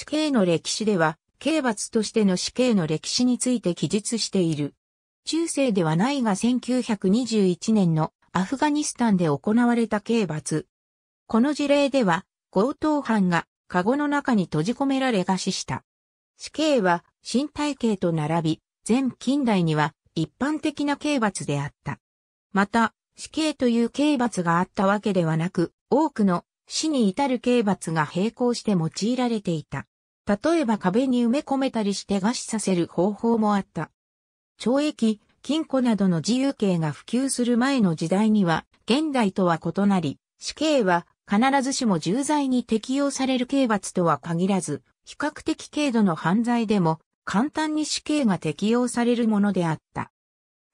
死刑の歴史では、刑罰としての死刑の歴史について記述している。中世ではないが1921年のアフガニスタンで行われた刑罰。この事例では、強盗犯がカゴの中に閉じ込められ餓死した。死刑は身体刑と並び、全近代には一般的な刑罰であった。また、死刑という刑罰があったわけではなく、多くの死に至る刑罰が並行して用いられていた。例えば壁に埋め込めたりして餓死させる方法もあった。懲役、禁錮などの自由刑が普及する前の時代には、現代とは異なり、死刑は必ずしも重罪に適用される刑罰とは限らず、比較的軽度の犯罪でも簡単に死刑が適用されるものであった。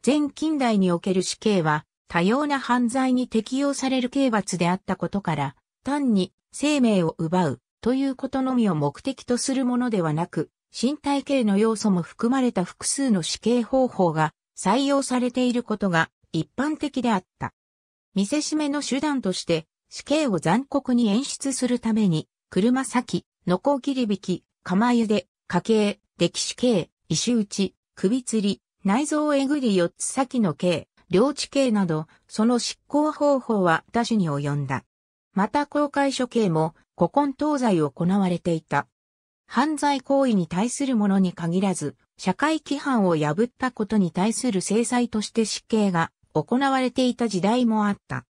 前近代における死刑は多様な犯罪に適用される刑罰であったことから、単に生命を奪うということのみを目的とするものではなく、身体系の要素も含まれた複数の死刑方法が採用されていることが一般的であった。見せしめの手段として死刑を残酷に演出するために、車先、ノコギリ引き、釜茹で、家計、歴史刑、石打ち、首吊り、内臓をえぐり四つ先の刑、領地刑など、その執行方法は多種に及んだ。また公開処刑も古今東西行われていた。犯罪行為に対するものに限らず、社会規範を破ったことに対する制裁として死刑が行われていた時代もあった。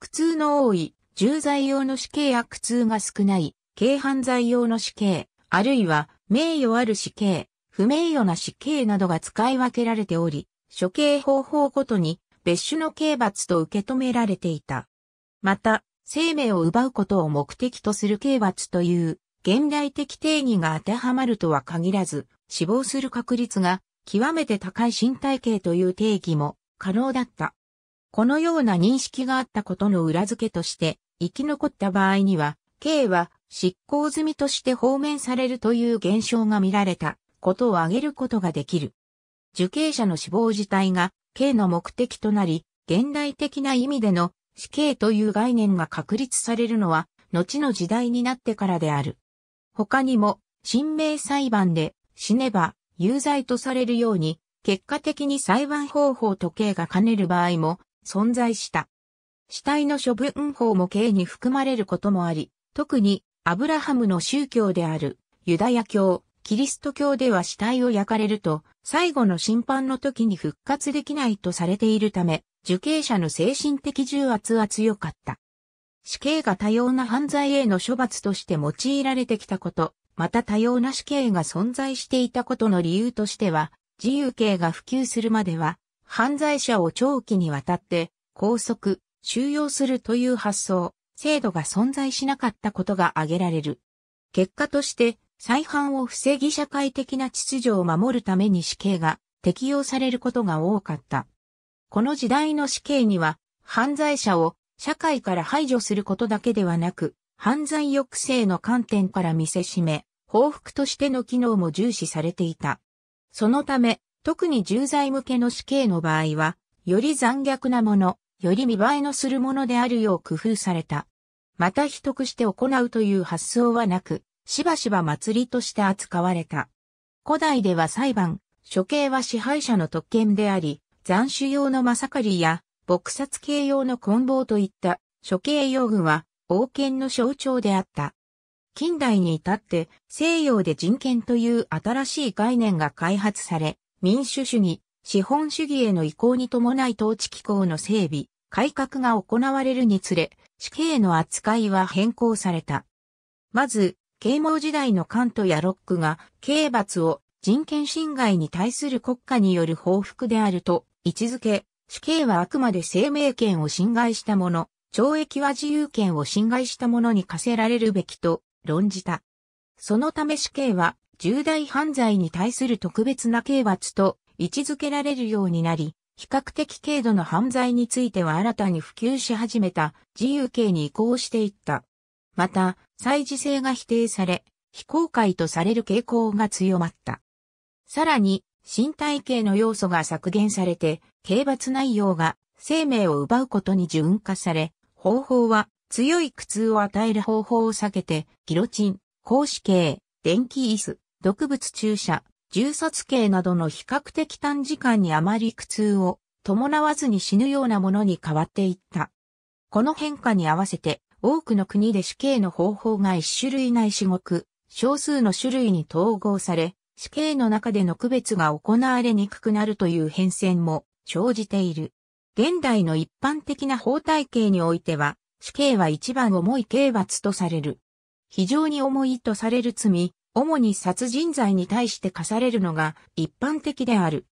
苦痛の多い、重罪用の死刑や苦痛が少ない、軽犯罪用の死刑、あるいは名誉ある死刑、不名誉な死刑などが使い分けられており、処刑方法ごとに別種の刑罰と受け止められていた。また、生命を奪うことを目的とする刑罰という現代的定義が当てはまるとは限らず、死亡する確率が極めて高い身体刑という定義も可能だった。このような認識があったことの裏付けとして、生き残った場合には、刑は執行済みとして放免されるという現象が見られたことを挙げることができる。受刑者の死亡自体が刑の目的となり、現代的な意味での死刑という概念が確立されるのは、後の時代になってからである。他にも、神明裁判で死ねば有罪とされるように、結果的に裁判方法と刑が兼ねる場合も存在した。死体の処分法も刑に含まれることもあり、特にアブラハムの宗教であるユダヤ教、キリスト教では死体を焼かれると、最後の審判の時に復活できないとされているため、受刑者の精神的重圧は強かった。死刑が多様な犯罪への処罰として用いられてきたこと、また多様な死刑が存在していたことの理由としては、自由刑が普及するまでは、犯罪者を長期にわたって拘束、収容するという発想、制度が存在しなかったことが挙げられる。結果として、再犯を防ぎ社会的な秩序を守るために死刑が適用されることが多かった。この時代の死刑には、犯罪者を社会から排除することだけではなく、犯罪抑制の観点から見せしめ、報復としての機能も重視されていた。そのため、特に重罪向けの死刑の場合は、より残虐なもの、より見栄えのするものであるよう工夫された。また秘匿して行うという発想はなく、しばしば祭りとして扱われた。古代では裁判、処刑は支配者の特権であり、斬首用のマサカリや、撲殺系用の棍棒といった処刑用具は王権の象徴であった。近代に至って西洋で人権という新しい概念が開発され、民主主義、資本主義への移行に伴い統治機構の整備、改革が行われるにつれ、死刑の扱いは変更された。まず、啓蒙時代のカントやロックが刑罰を人権侵害に対する国家による報復であると位置づけ、死刑はあくまで生命権を侵害したもの、懲役は自由権を侵害したものに課せられるべきと論じた。そのため死刑は重大犯罪に対する特別な刑罰と位置づけられるようになり、比較的軽度の犯罪については新たに普及し始めた自由刑に移行していった。また、再児性が否定され、非公開とされる傾向が強まった。さらに、身体系の要素が削減されて、刑罰内容が生命を奪うことに順化され、方法は強い苦痛を与える方法を避けて、ギロチン、公子刑、電気椅子、毒物注射、銃殺刑などの比較的短時間にあまり苦痛を伴わずに死ぬようなものに変わっていった。この変化に合わせて多くの国で死刑の方法が一種類ない至極、少数の種類に統合され、死刑の中での区別が行われにくくなるという変遷も生じている。現代の一般的な法体系においては、死刑は一番重い刑罰とされる。非常に重いとされる罪、主に殺人罪に対して課されるのが一般的である。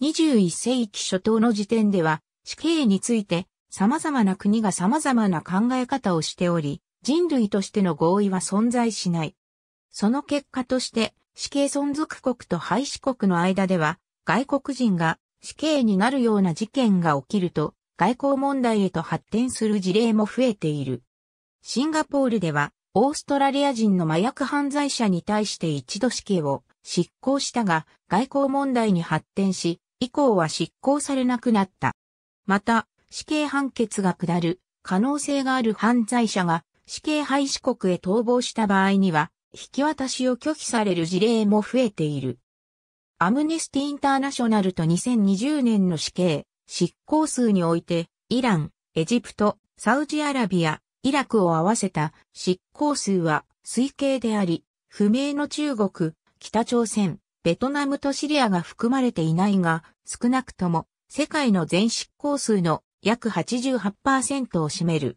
21世紀初頭の時点では、死刑について様々な国が様々な考え方をしており、人類としての合意は存在しない。その結果として、死刑存続国と廃止国の間では、外国人が死刑になるような事件が起きると、外交問題へと発展する事例も増えている。シンガポールでは、オーストラリア人の麻薬犯罪者に対して一度死刑を執行したが、外交問題に発展し、以降は執行されなくなった。また、死刑判決が下る可能性がある犯罪者が死刑廃止国へ逃亡した場合には、引き渡しを拒否される事例も増えている。アムネスティ・インターナショナルと2020年の死刑、執行数において、イラン、エジプト、サウジアラビア、イラクを合わせた執行数は推計であり、不明の中国、北朝鮮、ベトナムとシリアが含まれていないが、少なくとも世界の全執行数の約88%を占める。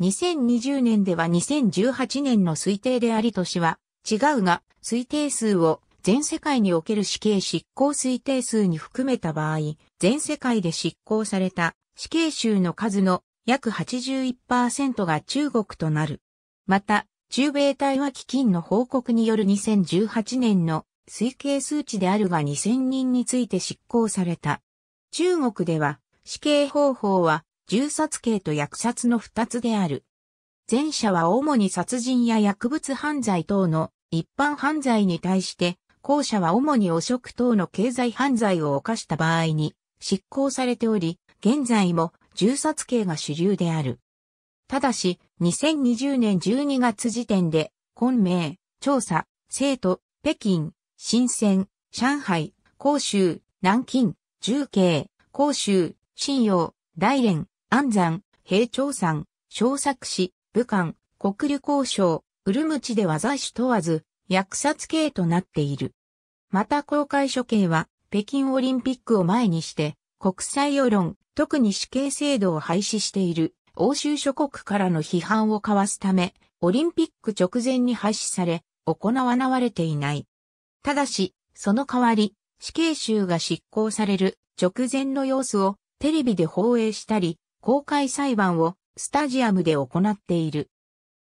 2020年では2018年の推定であり年は違うが、推定数を全世界における死刑執行推定数に含めた場合、全世界で執行された死刑囚の数の約81%が中国となる。また、中米対話基金の報告による2018年の推計数値であるが2000人について執行された。中国では死刑方法は銃殺刑と薬殺の二つである。前者は主に殺人や薬物犯罪等の一般犯罪に対して、後者は主に汚職等の経済犯罪を犯した場合に執行されており、現在も銃殺刑が主流である。ただし、2020年12月時点で、昆明、調査、生徒、北京、深鮮、上海、広州、南京、重慶、広州、信用、大連、安山、平長山、小作市、武漢、国流交渉、ウルムチでは在種問わず、薬殺刑となっている。また公開処刑は、北京オリンピックを前にして、国際世論、特に死刑制度を廃止している欧州諸国からの批判を交わすため、オリンピック直前に廃止され、行われていない。ただし、その代わり、死刑囚が執行される直前の様子をテレビで放映したり、公開裁判をスタジアムで行っている。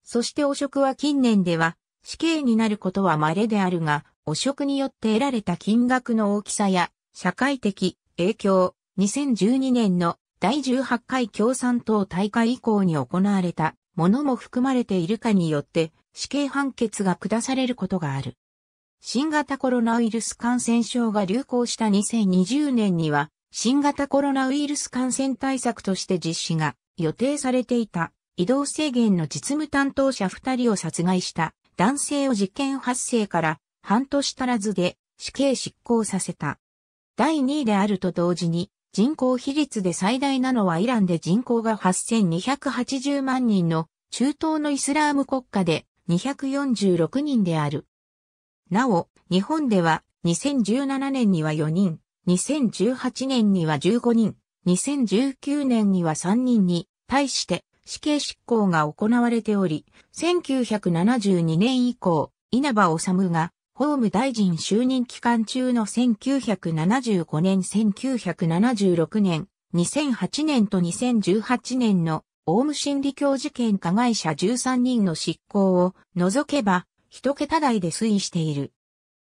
そして汚職は近年では死刑になることは稀であるが、汚職によって得られた金額の大きさや社会的影響、2012年の第18回共産党大会以降に行われたものも含まれているかによって死刑判決が下されることがある。新型コロナウイルス感染症が流行した2020年には新型コロナウイルス感染対策として実施が予定されていた移動制限の実務担当者二人を殺害した男性を事件発生から半年足らずで死刑執行させた。第二位であると同時に人口比率で最大なのはイランで人口が8280万人の中東のイスラーム国家で246人である。なお、日本では2017年には4人、2018年には15人、2019年には3人に対して死刑執行が行われており、1972年以降、稲葉治が法務大臣就任期間中の1975年、1976年、2008年と2018年のオウム真理教事件加害者13人の執行を除けば、一桁台で推移している。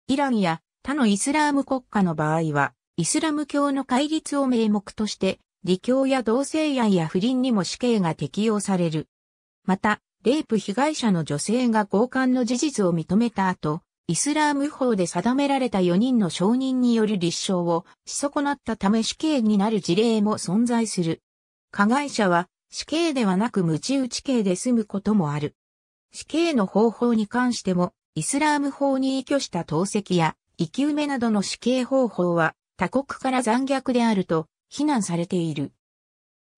イランや他のイスラーム国家の場合は、イスラム教の戒律を名目として、離教や同性愛や不倫にも死刑が適用される。また、レイプ被害者の女性が強姦の事実を認めた後、イスラーム法で定められた4人の証人による立証をし損なったため死刑になる事例も存在する。加害者は死刑ではなく無知打ち刑で済むこともある。死刑の方法に関しても、イスラーム法に依拠した投石や生き埋めなどの死刑方法は他国から残虐であると非難されている。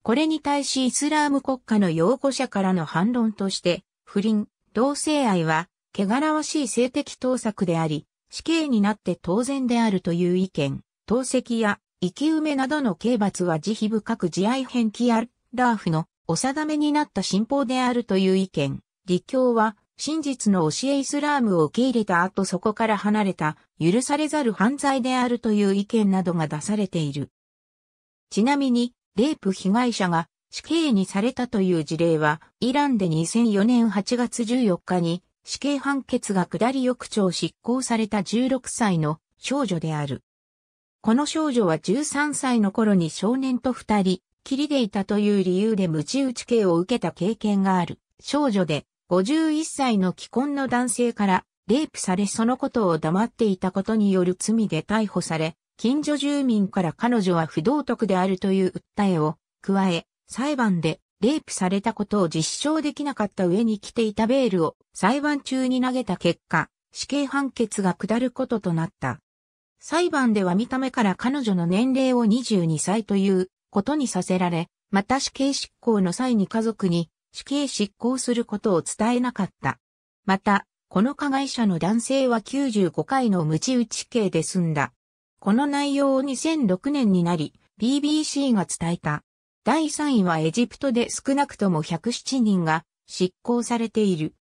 これに対しイスラーム国家の擁護者からの反論として、不倫、同性愛は、汚らわしい性的盗作であり、死刑になって当然であるという意見、投石や生き埋めなどの刑罰は慈悲深く慈愛偏キアラーフのお定めになった信法であるという意見、立教は真実の教えイスラームを受け入れた後そこから離れた許されざる犯罪であるという意見などが出されている。ちなみに、レイプ被害者が死刑にされたという事例は、イランで2004年8月14日に死刑判決が下り翌朝執行された16歳の少女である。この少女は13歳の頃に少年と二人、きりでいたという理由で無知打ち刑を受けた経験がある少女で、51歳の既婚の男性から、レイプされそのことを黙っていたことによる罪で逮捕され、近所住民から彼女は不道徳であるという訴えを加え、裁判でレイプされたことを実証できなかった上に着ていたベールを裁判中に投げた結果、死刑判決が下ることとなった。裁判では見た目から彼女の年齢を22歳ということにさせられ、また死刑執行の際に家族に死刑執行することを伝えなかった。また、この加害者の男性は95回の無知打ち刑で済んだ。この内容を2006年になり、BBC が伝えた。第3位はエジプトで少なくとも107人が執行されている。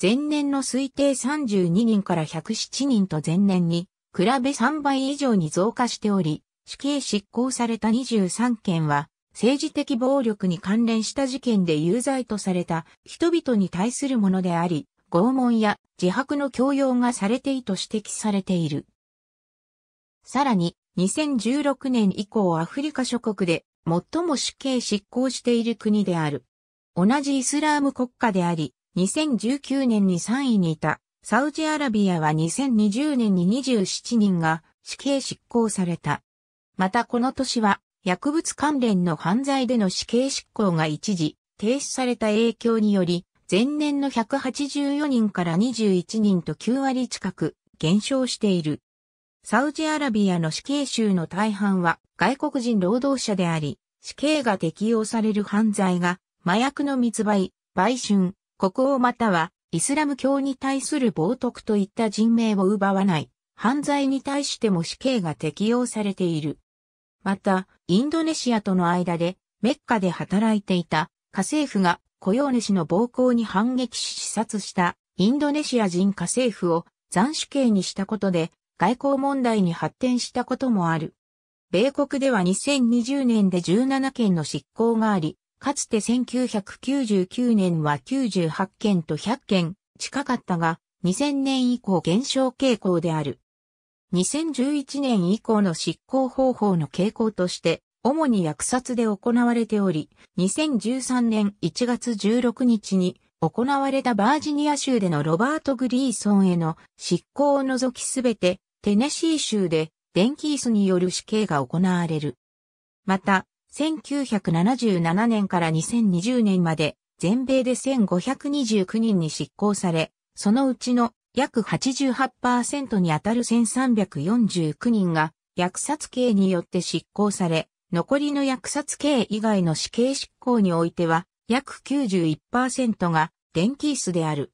前年の推定32人から107人と前年に比べ3倍以上に増加しており、死刑執行された23件は政治的暴力に関連した事件で有罪とされた人々に対するものであり、拷問や自白の強要がされていと指摘されている。さらに、2016年以降アフリカ諸国で最も死刑執行している国である。同じイスラーム国家であり、2019年に3位にいたサウジアラビアは2020年に27人が死刑執行された。またこの年は薬物関連の犯罪での死刑執行が一時停止された影響により、前年の184人から21人と9割近く減少している。サウジアラビアの死刑囚の大半は外国人労働者であり、死刑が適用される犯罪が麻薬の密売、売春、国王またはイスラム教に対する冒涜といった人命を奪わない犯罪に対しても死刑が適用されている。また、インドネシアとの間で、メッカで働いていた、家政婦が雇用主の暴行に反撃し視察したインドネシア人家政婦を斬首刑にしたことで外交問題に発展したこともある。米国では2020年で17件の執行があり、かつて1999年は98件と100件近かったが、2000年以降減少傾向である。2011年以降の執行方法の傾向として、主に薬殺で行われており、2013年1月16日に行われたバージニア州でのロバート・グリーソンへの執行を除きすべてテネシー州で電気椅子による死刑が行われる。また、1977年から2020年まで全米で1529人に執行され、そのうちの約88%にあたる1349人が、薬殺刑によって執行され、残りの薬殺刑以外の死刑執行においては、約91%が電気椅子である。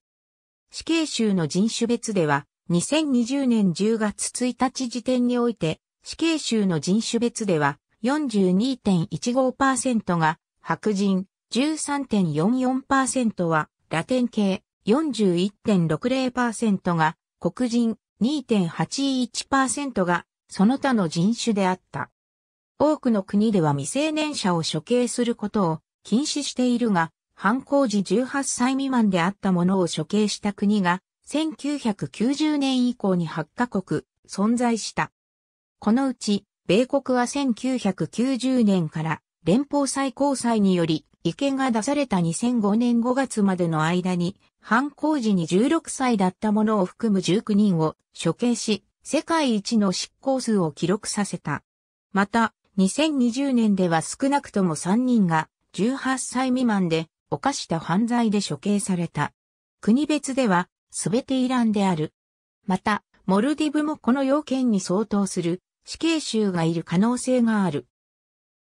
死刑囚の人種別では、2020年10月1日時点において、死刑囚の人種別では、42.15%が白人、13.44%はラテン系、41.60%が黒人、2.81%がその他の人種であった。多くの国では未成年者を処刑することを禁止しているが、犯行時18歳未満であったものを処刑した国が1990年以降に8カ国存在した。このうち、米国は1990年から連邦最高裁により意見が出された2005年5月までの間に犯行時に16歳だった者を含む19人を処刑し、世界一の執行数を記録させた。また、2020年では少なくとも3人が18歳未満で犯した犯罪で処刑された。国別では全てイランである。また、モルディブもこの要件に相当する死刑囚がいる可能性がある。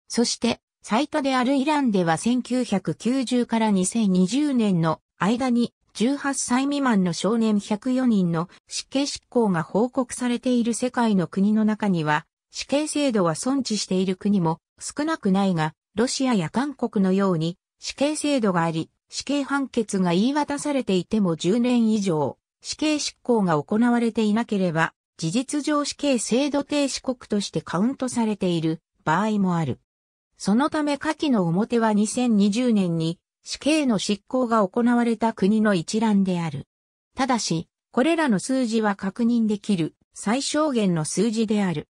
そして、最多であるイランでは1990から2020年の間に18歳未満の少年104人の死刑執行が報告されている世界の国の中には、死刑制度は存置している国も少なくないが、ロシアや韓国のように死刑制度があり、死刑判決が言い渡されていても10年以上、死刑執行が行われていなければ、事実上死刑制度停止国としてカウントされている場合もある。そのため下記の表は2020年に死刑の執行が行われた国の一覧である。ただし、これらの数字は確認できる最小限の数字である。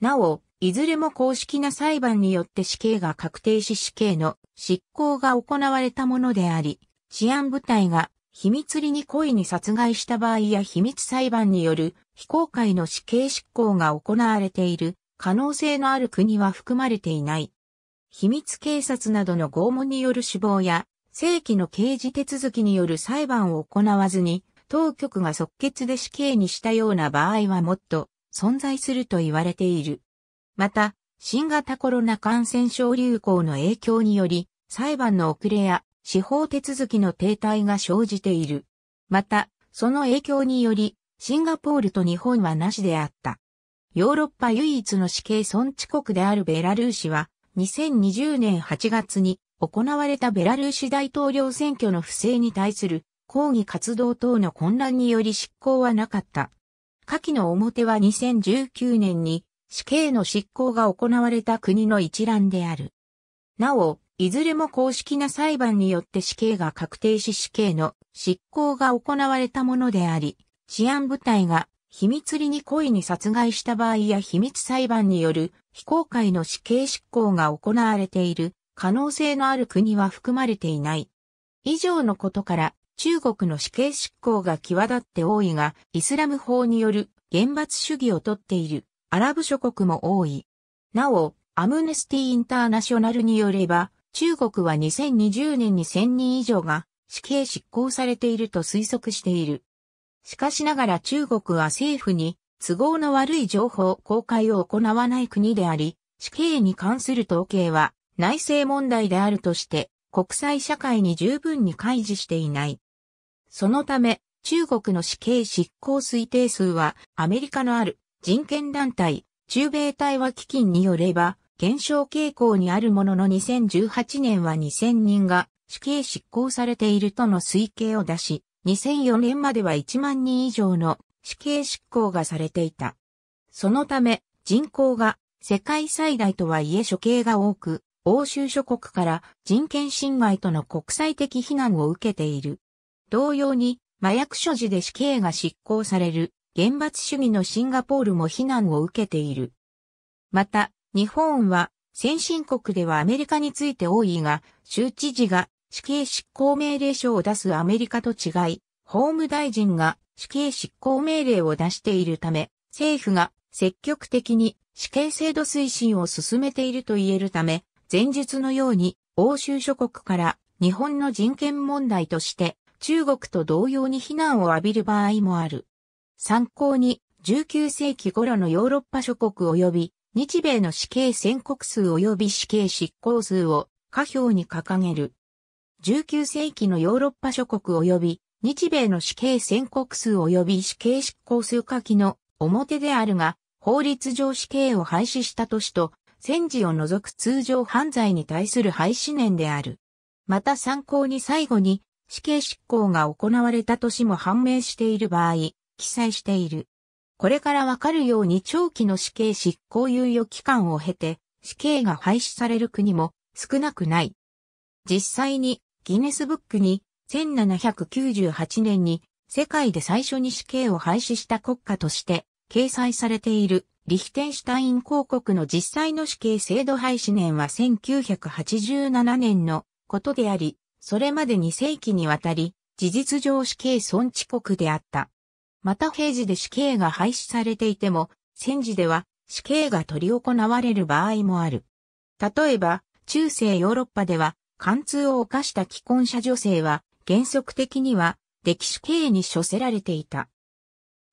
なお、いずれも公式な裁判によって死刑が確定し死刑の執行が行われたものであり、治安部隊が秘密裏に故意に殺害した場合や秘密裁判による非公開の死刑執行が行われている可能性のある国は含まれていない。秘密警察などの拷問による死亡や、正規の刑事手続きによる裁判を行わずに、当局が即決で死刑にしたような場合はもっと存在すると言われている。また、新型コロナ感染症流行の影響により、裁判の遅れや司法手続きの停滞が生じている。また、その影響により、シンガポールと日本はなしであった。ヨーロッパ唯一の死刑存置国であるベラルーシは、2020年8月に行われたベラルーシ大統領選挙の不正に対する抗議活動等の混乱により執行はなかった。下記の表は2019年に死刑の執行が行われた国の一覧である。なお、いずれも公式な裁判によって死刑が確定し死刑の執行が行われたものであり、治安部隊が秘密裏に故意に殺害した場合や秘密裁判による非公開の死刑執行が行われている可能性のある国は含まれていない。以上のことから中国の死刑執行が際立って多いが、イスラム法による厳罰主義をとっているアラブ諸国も多い。なお、アムネスティ・インターナショナルによれば、中国は2020年に1000人以上が死刑執行されていると推測している。しかしながら中国は政府に都合の悪い情報公開を行わない国であり、死刑に関する統計は内政問題であるとして国際社会に十分に開示していない。そのため、中国の死刑執行推定数はアメリカのある人権団体、中米対話基金によれば減少傾向にあるものの2018年は2000人が死刑執行されているとの推計を出し、2004年までは1万人以上の死刑執行がされていた。そのため、人口が世界最大とはいえ処刑が多く、欧州諸国から人権侵害との国際的非難を受けている。同様に、麻薬所持で死刑が執行される、厳罰主義のシンガポールも非難を受けている。また、日本は、先進国ではアメリカについて多いが、州知事が死刑執行命令書を出すアメリカと違い、法務大臣が死刑執行命令を出しているため、政府が積極的に死刑制度推進を進めていると言えるため、前述のように欧州諸国から日本の人権問題として中国と同様に非難を浴びる場合もある。参考に19世紀頃のヨーロッパ諸国及び日米の死刑宣告数及び死刑執行数を下表に掲げる。19世紀のヨーロッパ諸国及び日米の死刑宣告数及び死刑執行数下記の表であるが、法律上死刑を廃止した年と、戦時を除く通常犯罪に対する廃止年である。また参考に最後に死刑執行が行われた年も判明している場合、記載している。これからわかるように長期の死刑執行猶予期間を経て死刑が廃止される国も少なくない。実際にギネスブックに1798年に世界で最初に死刑を廃止した国家として掲載されているリヒテンシュタイン公国の実際の死刑制度廃止年は1987年のことであり、それまでに世紀にわたり、事実上死刑尊置国であった。また平時で死刑が廃止されていても、戦時では死刑が取り行われる場合もある。例えば、中世ヨーロッパでは、貫通を犯した既婚者女性は、原則的には歴史刑に処せられていた。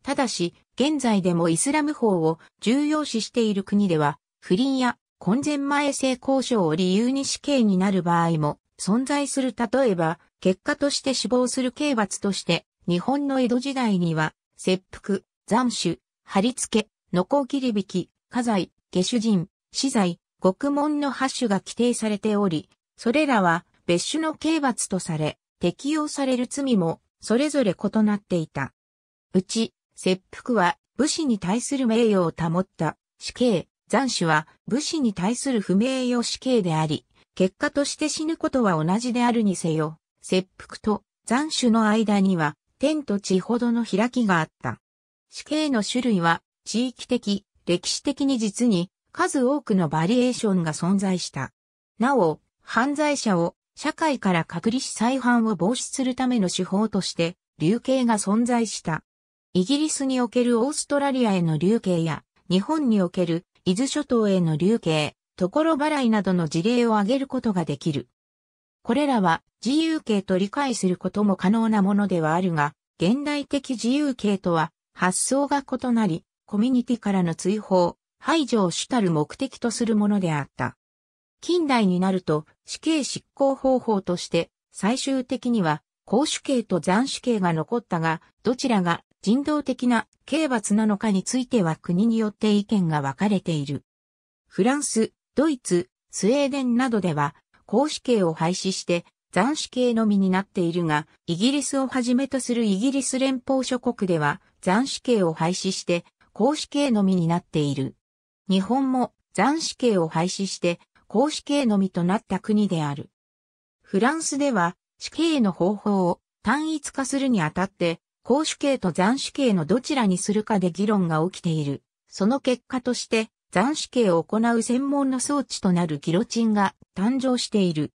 ただし、現在でもイスラム法を重要視している国では、不倫や婚前前性交渉を理由に死刑になる場合も存在する例えば、結果として死亡する刑罰として、日本の江戸時代には、切腹、斬首、貼り付け、ノコギリ引き、家財、下手人、死罪、獄門の発種が規定されており、それらは別種の刑罰とされ、適用される罪もそれぞれ異なっていた。うち、切腹は武士に対する名誉を保った死刑、斬首は武士に対する不名誉死刑であり、結果として死ぬことは同じであるにせよ、切腹と斬首の間には天と地ほどの開きがあった。死刑の種類は地域的、歴史的に実に数多くのバリエーションが存在した。なお、犯罪者を社会から隔離し再犯を防止するための手法として、流刑が存在した。イギリスにおけるオーストラリアへの流刑や、日本における伊豆諸島への流刑、ところ払いなどの事例を挙げることができる。これらは自由刑と理解することも可能なものではあるが、現代的自由刑とは発想が異なり、コミュニティからの追放、排除を主たる目的とするものであった。近代になると死刑執行方法として、最終的には、公主刑と斬死刑が残ったが、どちらが人道的な刑罰なのかについては国によって意見が分かれている。フランス、ドイツ、スウェーデンなどでは、公主刑を廃止して、斬死刑のみになっているが、イギリスをはじめとするイギリス連邦諸国では、斬死刑を廃止して、公主刑のみになっている。日本も斬死刑を廃止して、公死刑のみとなった国である。フランスでは死刑の方法を単一化するにあたって、公主刑と残死刑のどちらにするかで議論が起きている。その結果として、残死刑を行う専門の装置となるギロチンが誕生している。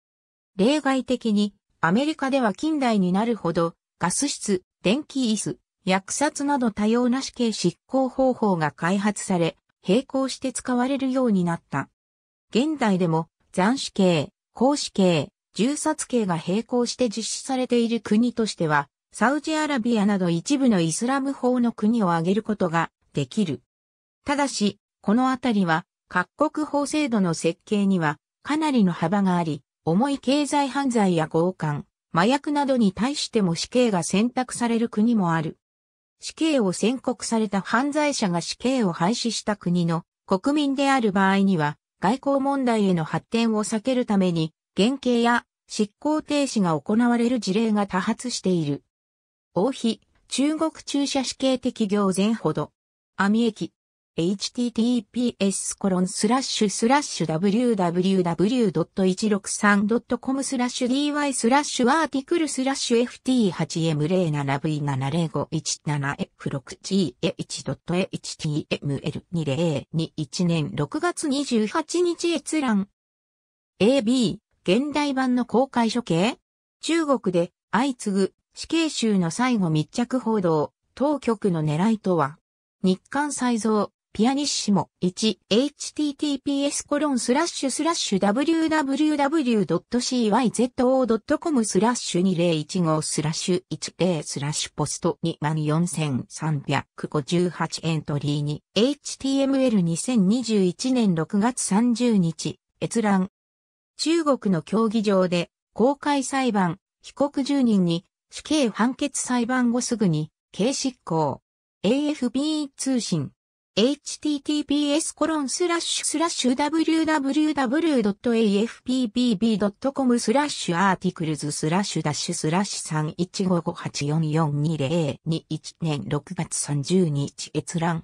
例外的に、アメリカでは近代になるほど、ガス室、電気椅子、薬殺など多様な死刑執行方法が開発され、並行して使われるようになった。現代でも斬死刑、公死刑、銃殺刑が並行して実施されている国としては、サウジアラビアなど一部のイスラム法の国を挙げることができる。ただし、このあたりは各国法制度の設計にはかなりの幅があり、重い経済犯罪や強姦、麻薬などに対しても死刑が選択される国もある。死刑を宣告された犯罪者が死刑を廃止した国の国民である場合には、外交問題への発展を避けるために、減刑や執行停止が行われる事例が多発している。王妃、中国駐車死刑的行前ほど。網駅、https://www.163.com スラッシュ dy スラッシュアーティクルスラッシュ f t 8 m 0 7 v 7 f 6 g 1 h t m l 2 0 2 1年6月28日閲覧。AB、現代版の公開処刑中国で相次ぐ死刑囚の最後密着報道、当局の狙いとは日韓再造、ピアニッシモ 1https コロンスラッシュスラッシュ www.cyzo.com スラッシュ2015スラッシュ10スラッシュポスト24358エントリーに HTML2021 年6月30日閲覧中国の競技場で公開裁判被告10人に死刑判決裁判後すぐに刑執行 AFP 通信 https www.afpbb.com スラッシュアーティクルズスラッシュダッシュスラッシュ31558442021年6月30日閲覧。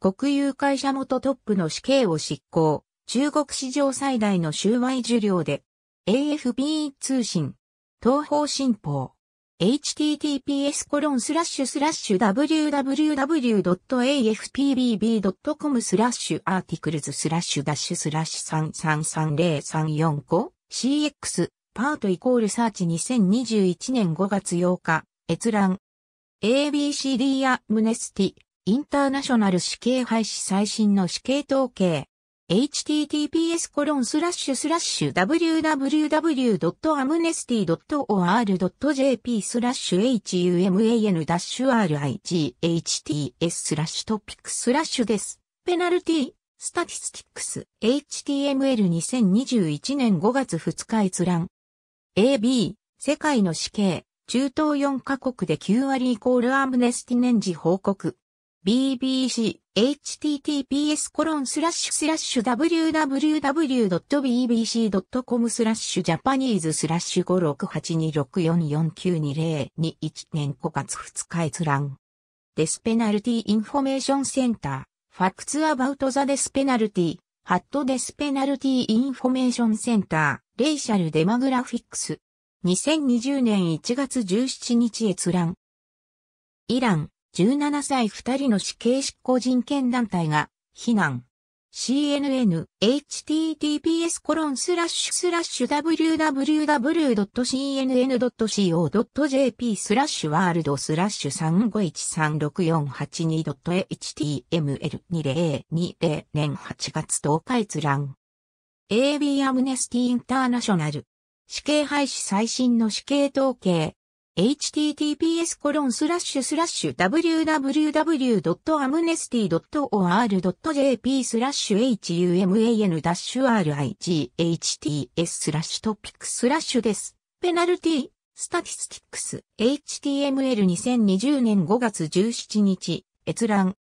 国有会社元トップの死刑を執行。中国史上最大の収賄受領で。AFP 通信。東方新報。https コロンスラッシュスラッシュ www.afpbb.com スラッシュアーティクルズスラッシュダッシュスラッシュ333035 cx パートイコールサーチ2021年5月8日閲覧 ABCD アムネスティインターナショナル死刑廃止最新の死刑統計 https www.amnesty.or.jp human-rights t o p i c トピックです。ペナルティ、スタティスティックス、HTML2021 年5月2日閲覧。AB、世界の死刑、中東4カ国で9割イコールアムネスティ年次報告。BBC、https www.bbc.com スラッシュジャパニーズスラッシュ5 6 8 2 6 4 4 9 2 0 2 1年5月2日閲覧。デスペナルティインフォメーションセンター、ファクツアバウトザデスペナルティ、ハットデスペナルティインフォメーションセンター、レイシャルデマグラフィックス。2020年1月17日閲覧。イラン。17歳2人の死刑執行人権団体が非難。CNN https コロンスラッシュスラッシュ www.cnn.co.jp スラッシュワールドスラッシュ 35136482.html2020 年8月10日閲覧 AB アムネスティインターナショナル死刑廃止最新の死刑統計 https www.amnesty.or.jp スラッシュ human-rights スラッシュトピックスラッシュです。ペナルティ、スタティスティックス、html2020 年5月17日、閲覧。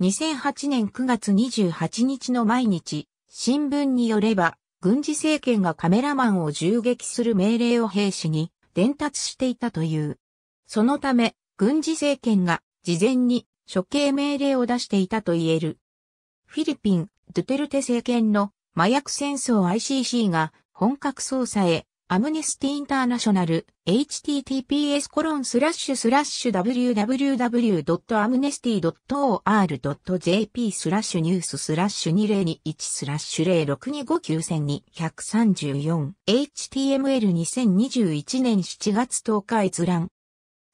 2008年9月28日の毎日、新聞によれば、軍事政権がカメラマンを銃撃する命令を兵士に、伝達していたという。そのため、軍事政権が事前に処刑命令を出していたと言える。フィリピン、ドゥテルテ政権の麻薬戦争 ICC が本格捜査へアムネスティインターナショナル、https コロンスラッシュスラッシュ www.amnesty.or.jp スラッシュニューススラッシュ2021スラッシュ06259234 html2021 年7月10日閲覧。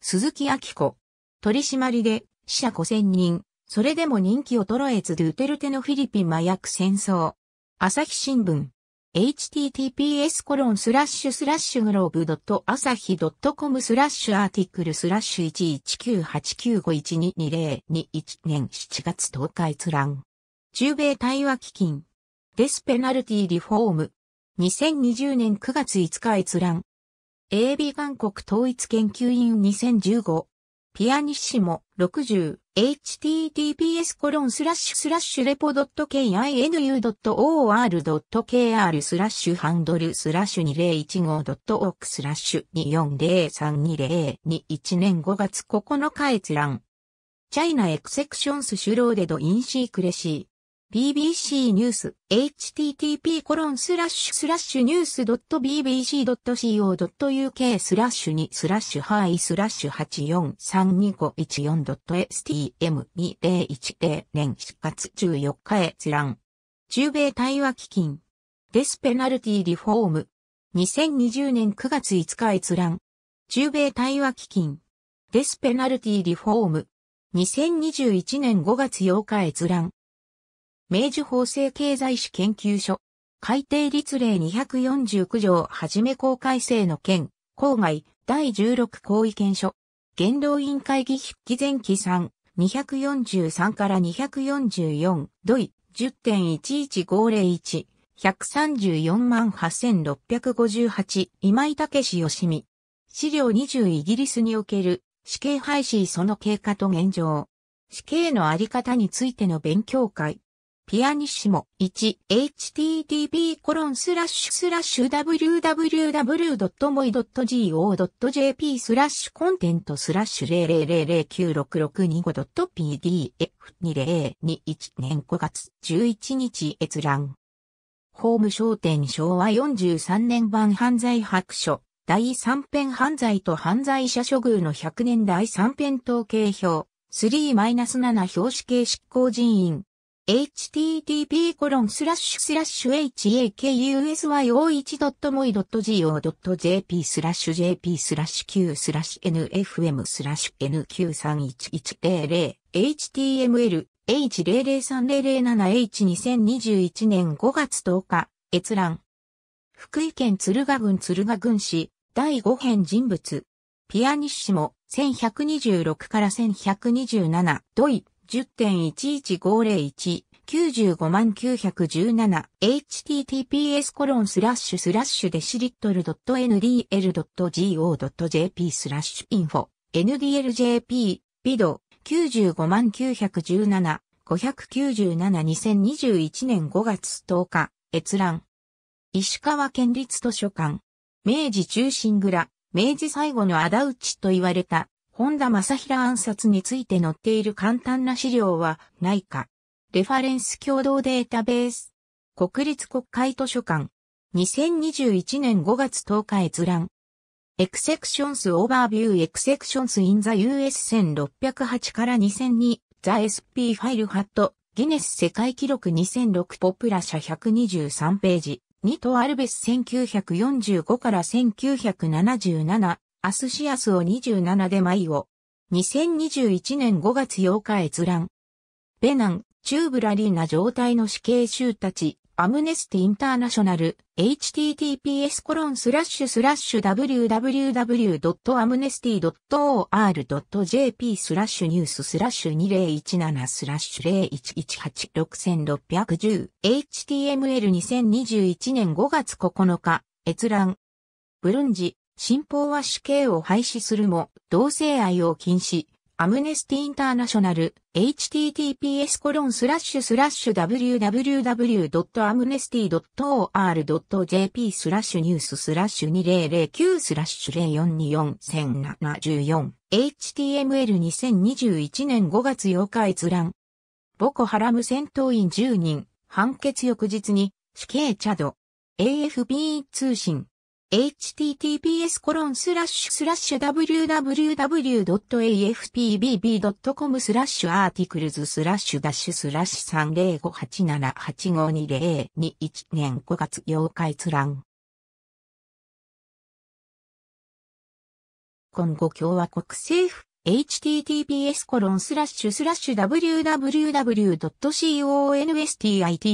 鈴木明子。取締りで死者5000人。それでも人気衰えずドゥテルテのフィリピン麻薬戦争。朝日新聞。https コロンスラッシュスラッシュグローブドット朝日ドットコムスラッシュアーティクルスラッシュ1198951220221年7月10日閲覧。中米対話基金。デスペナルティリフォーム。2020年9月5日閲覧。AB 韓国統一研究員2015。ピアニッシモ 60https コロンスラッシュスラッシュレポ .kinu.or.kr スラッシュハンドルスラッシュ 2015.org スラッシュ240320201年5月9日閲覧チャイナエクセクションスシュローデドインシークレシー BBC ニュース http コロンスラッシュスラッシュニュース .bbc.co.uk スラッシュにスラッシュハイスラッシュ 8432514.stm2010 年7月14日閲覧中米対話基金デスペナルティリフォーム2020年9月5日閲覧中米対話基金デスペナルティリフォーム2021年5月8日閲覧明治法制経済史研究所、改定律令249条はじめ公開制の件、郊外、第16公意検書、元老院会議筆記前期3、243から244、土井、10.11501、134万8658、今井武義美。資料20イギリスにおける死刑廃止その経過と現状。死刑のあり方についての勉強会。ピアニッシモ 1http://www.moi.go.jp スラッシュコンテントスラッシュ 0009662.pdf2021 年5月11日閲覧。法務省典昭和43年版犯罪白書第3編犯罪と犯罪者処遇の100年第3編統計表3-7表紙系執行人員 http://hakusy51.moi.go.jp jp ス q nfm n q 3 1 1 0 0 h t m l h 0 0 3 0 0 7 h 2 0 2 1年5月10日閲覧福井県鶴ヶ郡鶴ヶ郡市第5編人物ピアニッシモ1126から1127ドイ10.11501 95917https コロンスラッシュスラッシュデシリットル .ndl.go.jp スラッシュインフォ ndljp ビド95917 597-2021年5月10日、閲覧。石川県立図書館。明治中心蔵、明治最後の仇討ちと言われた本田正平暗殺について載っている簡単な資料はないか。レファレンス共同データベース。国立国会図書館。2021年5月10日閲覧。エクセクションスオーバービューエクセクションスインザ US1608 から2002ザ SP ファイルハットギネス世界記録2006ポプラ社123ページ2とアルベス1945から1977アスシアスを27で舞を。2021年5月8日閲覧。ベナン、チューブラリーな状態の死刑囚たち、アムネスティインターナショナル、https コロンスラッシュスラッシュ www.amnesty.or.jp スラッシュニューススラッシュ2017スラッシュ01186 6 1 0 html2021 年5月9日、閲覧。ブルンジ、新法は死刑を廃止するも、同性愛を禁止、アムネスティインターナショナル、https コロンスラッシュスラッシュ www.amnesty.or.jp スラッシュニューススラッシュ2009スラッシュ0 4 2 4 0 7 4 html2021 年5月8日閲覧。ボコハラム戦闘員10人、判決翌日に死刑チャド。AFP 通信。https コロンスラッシュスラッシュ www.afpbb.com スラッシュアーティクルズスラッシュダッシュスラッシュ30587852021年5月8日閲覧。今後共和国政府 https www.constitusproject.org ス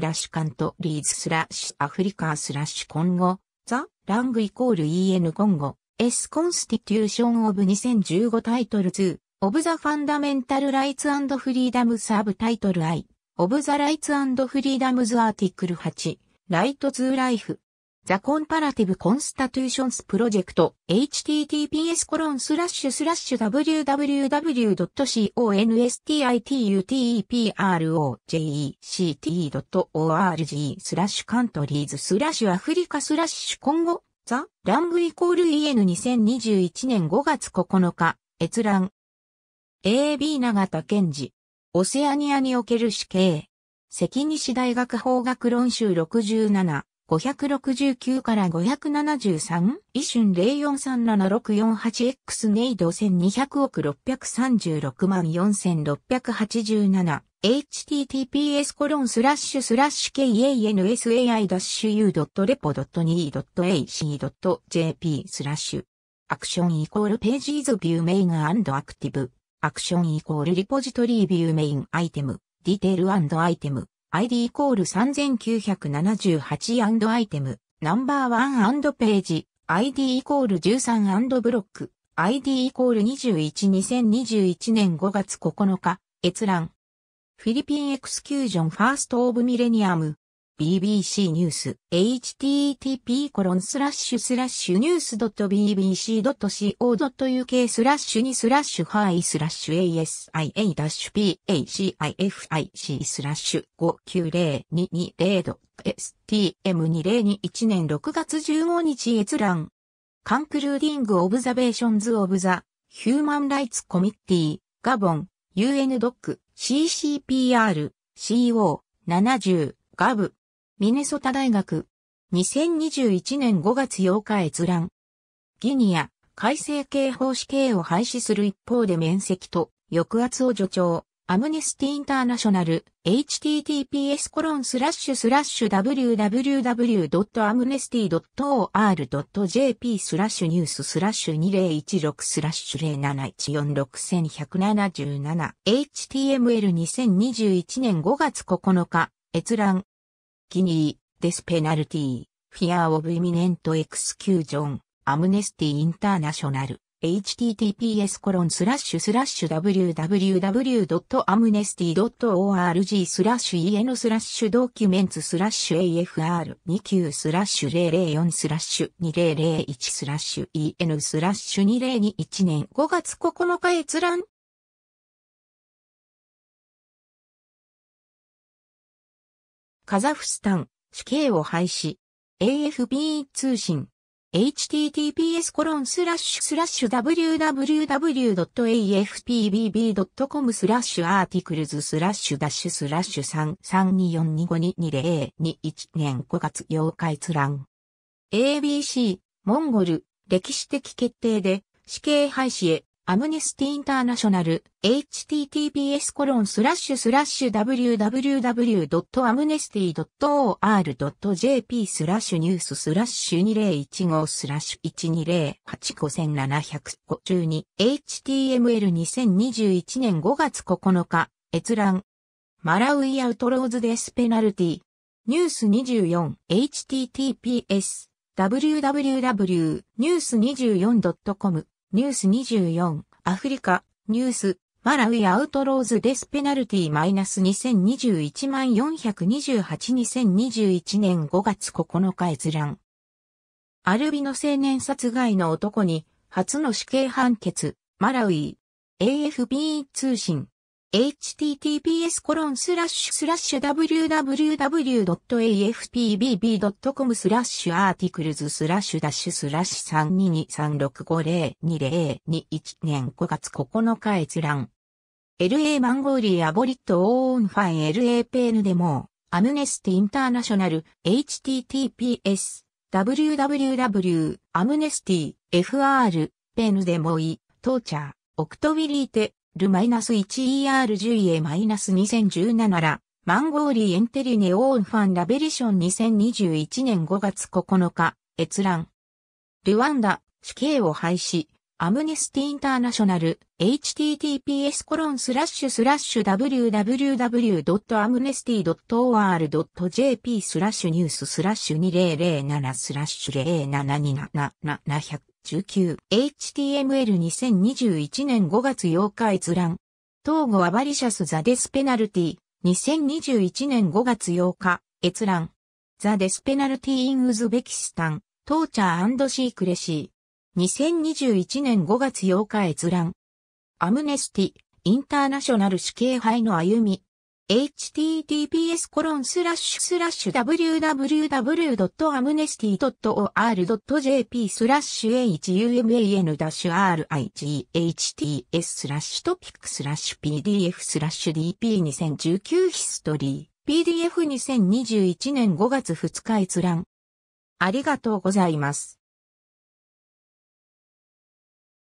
a ッシュカントリーズスラッシュアフリカスラッシュ今後ザラングイコール en 今 o S Constitution of 2015 title 2 of the Fundamental Rights and Freedom s サブタイトル I of the Rights and Freedoms Article 8 Right to Life ザ・コンパラティブ・コンスタトゥーションス・プロジェクト、https コロンスラッシュスラッシュ www.constituteproject.org スラッシュカントリーズスラッシュアフリカスラッシュ今後、ザ・ラングイコール EN2021 年5月9日、閲覧。AB 長田健治。オセアニアにおける死刑。関西大学法学論集67。569から 573? 一瞬 043764X ネイド1200億636万4687 https コロンスラッシュスラッシュ kansai-u.repo.2.ac.jp スラッシュアクションイコールページーズビューメインアクティブアクションイコールリポジトリービューメインアイテムディテールアイテム ID イコール 3978& アイテム、ナンバー1ページ、ID イコール13ブロック、ID イコール212021年5月9日、閲覧。フィリピンエクスキュージョンファーストオブミレニアム。BBC ニュース http://news.bbc.co.uk スラッシュにスラッシュハイスラッシュ ASIA-PACIFIC スラッシュ590220 STM2021 年6月15日閲覧カンクルーディング・オブザベーションズ・オブザ・ヒューマン・ライツ・コミッティ、ガボン、UN ドック、CCPR、CO、70、ガブ。ミネソタ大学。2021年5月8日閲覧。ギニア、改正刑法死刑を廃止する一方で面積と抑圧を助長。アムネスティインターナショナル、https コロンスラッシュスラッシュ www.amnesty.or.jp スラッシュニューススラッシュ2016スラッシュ071461177 html2021 年5月9日閲覧キニー、デスペナルティー、フィアーオブイミネントエクスキュージョン、アムネスティインターナショナル、https コロンスラッシュスラッシュ www.amnesty.org スラッシュ en スラッシュドキュメンツスラッシュ afr29 スラッシュ004スラッシュ2001スラッシュ en スラッシュ2021年5月9日閲覧カザフスタン、死刑を廃止。AFP 通信。https コロンスラッシュスラッシュ www.afpbb.com スラッシュアーティクルズスラッシュダッシュスラッシュ33242522021年5月8日閲覧。ABC、モンゴル、歴史的決定で死刑廃止へアムネスティインターナショナル、https コロンスラッシュスラッシュ www.amnesty.or.jp スラッシュニューススラッシュ2015スラッシュ1 2 0 8 5 7 5 2 html2021 年5月9日閲覧マラウイアウトローズデスペナルティニュース 24https www.news24.com ニュース24、アフリカ、ニュース、マラウィアウトローズデスペナルティマイナス2021万428 2021年5月9日閲覧。アルビの青年殺害の男に、初の死刑判決、マラウィ、AFP 通信。https コロンスラッシュスラッシュ www.afpbb.com スラッシュアーティクルズスラッシュダッシュスラッシュ32236502021年5月9日閲覧。LA マンゴーリーアボリットオーンファイ LA ペーヌでも、アムネスティインターナショナル https www アムネスティ fr ペーヌでもいい、トーチャー、オクトウィリーテル -1ER10A-2017 ら、マンゴーリエンテリネオーンファンラベリション2021年5月9日、閲覧。ルワンダ、死刑を廃止、アムネスティインターナショナル、https コロンスラッシュスラッシュ www.amnesty.or.jp スラッシュニューススラッシュ2007スラッシュ0727777 19HTML2021 年5月8日閲覧。東郷アバリシャスザデスペナルティ2021年5月8日閲覧。ザデスペナルティインウズベキスタントーチャーシークレシー2021年5月8日閲覧。アムネスティインターナショナル死刑杯の歩み https www.amnesty.or.jp human-rigehts スラッシュトピック pdf dp2019 h i s t o r y PDF2021 年5月2日閲覧ありがとうございます。